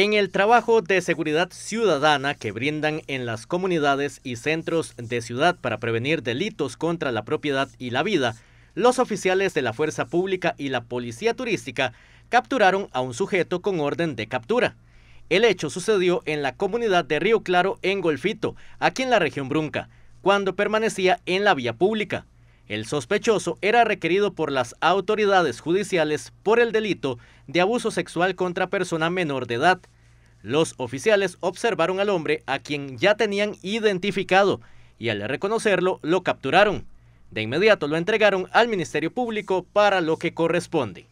En el trabajo de seguridad ciudadana que brindan en las comunidades y centros de ciudad para prevenir delitos contra la propiedad y la vida, los oficiales de la Fuerza Pública y la Policía Turística capturaron a un sujeto con orden de captura. El hecho sucedió en la comunidad de Río Claro en Golfito, aquí en la región Brunca, cuando permanecía en la vía pública. El sospechoso era requerido por las autoridades judiciales por el delito de abuso sexual contra persona menor de edad. Los oficiales observaron al hombre a quien ya tenían identificado y al reconocerlo lo capturaron. De inmediato lo entregaron al Ministerio Público para lo que corresponde.